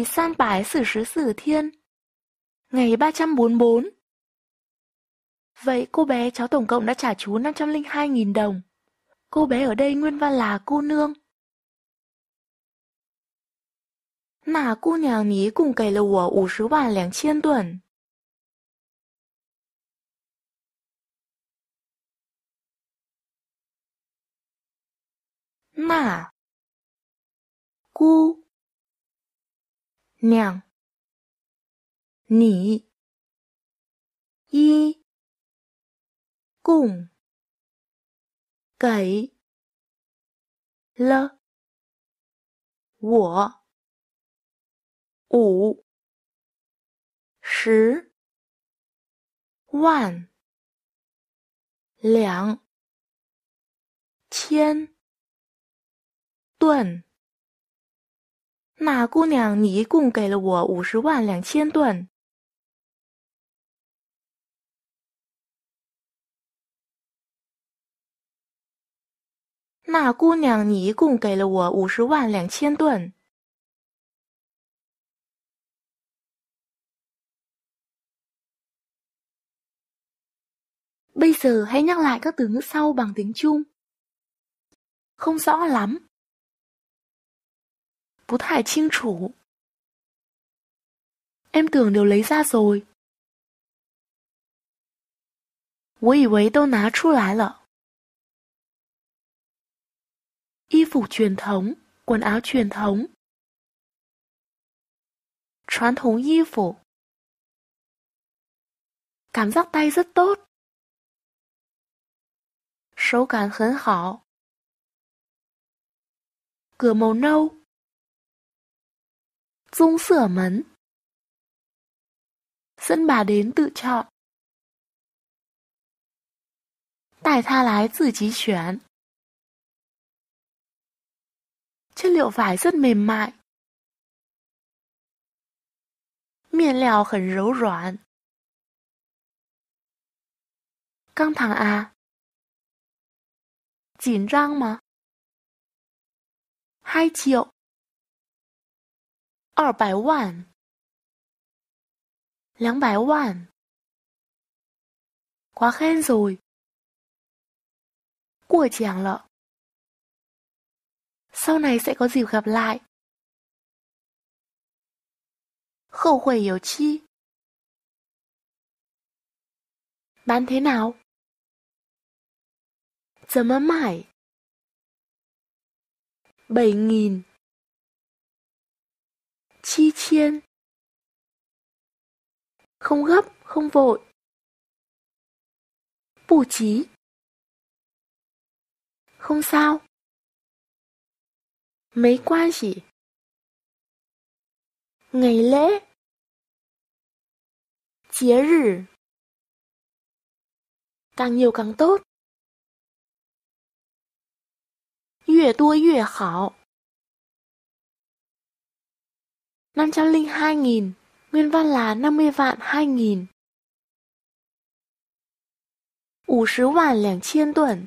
第三百四十四 thiên Ngày bốn Vậy cô bé cháu tổng cộng đã trả chú 502.000 đồng. Cô bé ở đây nguyên văn là cô nương. Nà cô nhàng ní cùng kể là của 50 vạn 2.000 tuần. Nà Cô 量。你，一，共，给了我五十万两千吨。那姑娘，你一共给了我五十万两千吨。那姑娘，你一共给了我五十万两千吨。Bây giờ hãy nhắc lại các từ ngữ sau bằng tiếng Trung. Không rõ lắm. 不太清楚。Em tưởng đều lấy ra rồi. 我以为都拿出来了。衣服 truyền thống, quần áo truyền thống. 传统衣服 Cảm giác tay rất tốt. 手感很好。Cửa màu nâu Dung sửa mấn Dẫn bà đến tự chọn Tài tha lái tự trí chuyển Chất liệu vải rất mềm mại Miền lèo khẩn 柔软 Căng thẳng à? Chỉn răng mà? Hai triệu 二百万，两百万，quá khen rồi, của chàng lợ. Sau này sẽ có dịp gặp lại. Khẩu huệ yếu chi. Bán thế nào? Giờ mãi mãi. Bảy nghìn chi chiên. Không gấp, không vội. Bù trí. Không sao. Mấy quan gì? Ngày lễ. Chế rử. Càng nhiều càng tốt. 越多越好。502.000, nguyên văn là 50 vạn 2.000. 50万两千吨